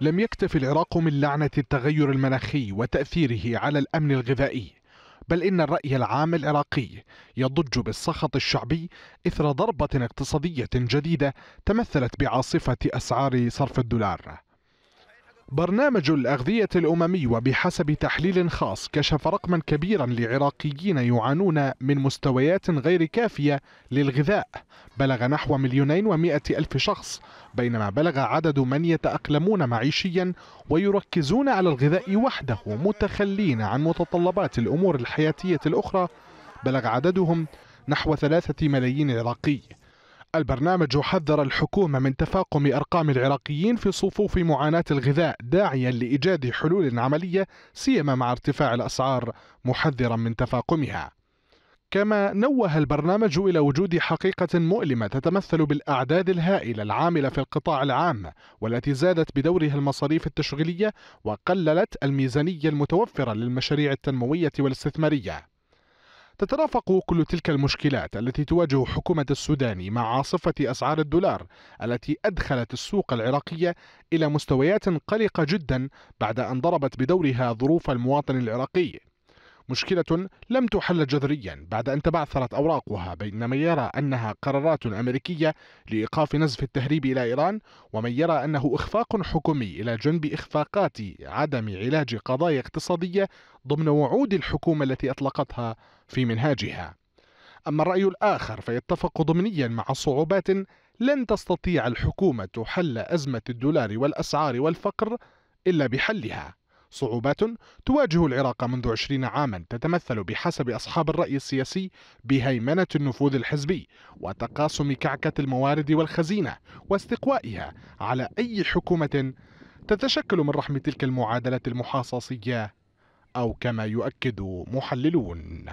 لم يكتف العراق من لعنة التغير المناخي وتأثيره على الأمن الغذائي بل إن الرأي العام العراقي يضج بالسخط الشعبي إثر ضربة اقتصادية جديدة تمثلت بعاصفة أسعار صرف الدولار برنامج الأغذية الأممي وبحسب تحليل خاص كشف رقما كبيرا لعراقيين يعانون من مستويات غير كافية للغذاء بلغ نحو مليونين ومائة ألف شخص بينما بلغ عدد من يتأقلمون معيشيا ويركزون على الغذاء وحده متخلين عن متطلبات الأمور الحياتية الأخرى بلغ عددهم نحو ثلاثة ملايين عراقي البرنامج حذر الحكومة من تفاقم أرقام العراقيين في صفوف معاناة الغذاء داعيا لإيجاد حلول عملية سيما مع ارتفاع الأسعار محذرا من تفاقمها كما نوه البرنامج إلى وجود حقيقة مؤلمة تتمثل بالأعداد الهائلة العاملة في القطاع العام والتي زادت بدورها المصاريف التشغيلية وقللت الميزانية المتوفرة للمشاريع التنموية والاستثمارية تترافق كل تلك المشكلات التي تواجه حكومة السودان مع عاصفة أسعار الدولار التي أدخلت السوق العراقية إلى مستويات قلقة جدا بعد أن ضربت بدورها ظروف المواطن العراقي مشكلة لم تحل جذريا بعد أن تبعثرت أوراقها بينما يرى أنها قرارات أمريكية لإيقاف نزف التهريب إلى إيران ومن يرى أنه إخفاق حكومي إلى جنب إخفاقات عدم علاج قضايا اقتصادية ضمن وعود الحكومة التي أطلقتها في منهاجها أما الرأي الآخر فيتفق ضمنيا مع صعوبات لن تستطيع الحكومة حل أزمة الدولار والأسعار والفقر إلا بحلها صعوبات تواجه العراق منذ عشرين عاما تتمثل بحسب أصحاب الرأي السياسي بهيمنة النفوذ الحزبي وتقاسم كعكة الموارد والخزينة واستقوائها على أي حكومة تتشكل من رحم تلك المعادلة المحاصصية أو كما يؤكد محللون